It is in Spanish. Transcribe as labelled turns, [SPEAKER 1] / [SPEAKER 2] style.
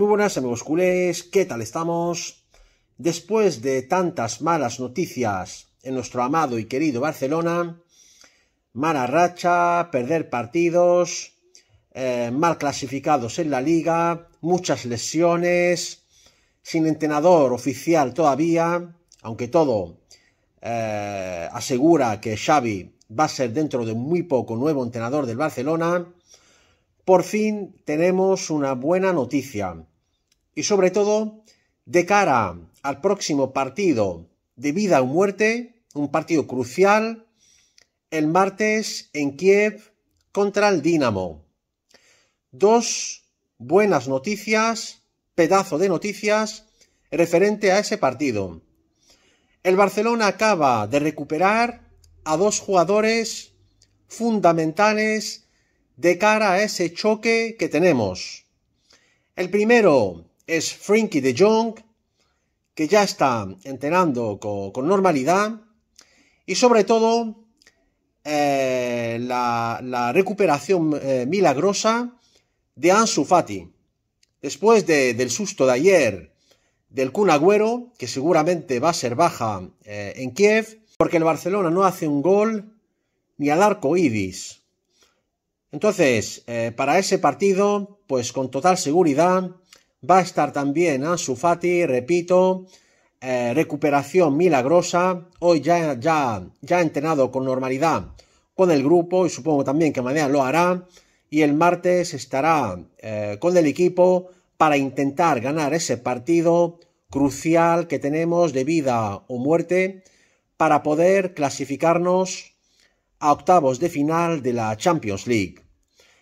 [SPEAKER 1] Muy buenas amigos culés, ¿qué tal estamos? Después de tantas malas noticias en nuestro amado y querido Barcelona, mala racha, perder partidos, eh, mal clasificados en la liga, muchas lesiones, sin entrenador oficial todavía, aunque todo eh, asegura que Xavi va a ser dentro de muy poco nuevo entrenador del Barcelona, por fin tenemos una buena noticia y sobre todo de cara al próximo partido de vida o muerte, un partido crucial, el martes en Kiev contra el Dinamo. Dos buenas noticias, pedazo de noticias, referente a ese partido. El Barcelona acaba de recuperar a dos jugadores fundamentales de cara a ese choque que tenemos. El primero es Frankie de Jong, que ya está entrenando con, normalidad y sobre todo eh, la, recuperación eh, milagrosa de Ansu Fati. Después del susto de ayer del Kun que seguramente va a ser baja eh, en Kiev, porque el Barcelona no hace un gol ni al arco iris. Entonces, para ese partido, pues con total seguridad, Va a estar también Ansu Fati, repito, eh, recuperación milagrosa. Hoy ya, ya, ya ha entrenado con normalidad con el grupo y supongo también que mañana lo hará. Y el martes estará eh, con el equipo para intentar ganar ese partido crucial que tenemos de vida o muerte para poder clasificarnos a octavos de final de la Champions League.